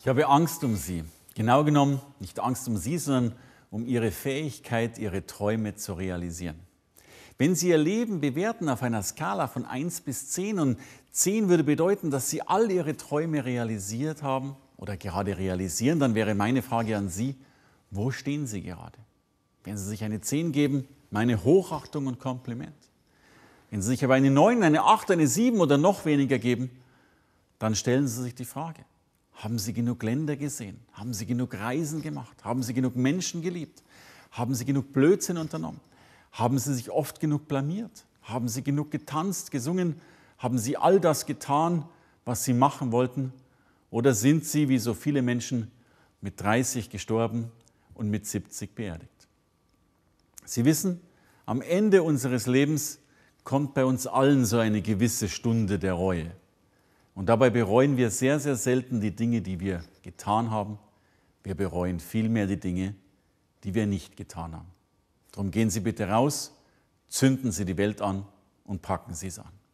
Ich habe Angst um sie. Genau genommen, nicht Angst um sie, sondern um ihre Fähigkeit, ihre Träume zu realisieren. Wenn Sie Ihr Leben bewerten auf einer Skala von 1 bis 10 und 10 würde bedeuten, dass Sie all Ihre Träume realisiert haben oder gerade realisieren, dann wäre meine Frage an Sie, wo stehen Sie gerade? Wenn Sie sich eine 10 geben, meine Hochachtung und Kompliment. Wenn Sie sich aber eine 9, eine 8, eine 7 oder noch weniger geben, dann stellen Sie sich die Frage, haben Sie genug Länder gesehen? Haben Sie genug Reisen gemacht? Haben Sie genug Menschen geliebt? Haben Sie genug Blödsinn unternommen? Haben Sie sich oft genug blamiert? Haben Sie genug getanzt, gesungen? Haben Sie all das getan, was Sie machen wollten? Oder sind Sie, wie so viele Menschen, mit 30 gestorben und mit 70 beerdigt? Sie wissen, am Ende unseres Lebens kommt bei uns allen so eine gewisse Stunde der Reue. Und dabei bereuen wir sehr, sehr selten die Dinge, die wir getan haben. Wir bereuen vielmehr die Dinge, die wir nicht getan haben. Darum gehen Sie bitte raus, zünden Sie die Welt an und packen Sie es an.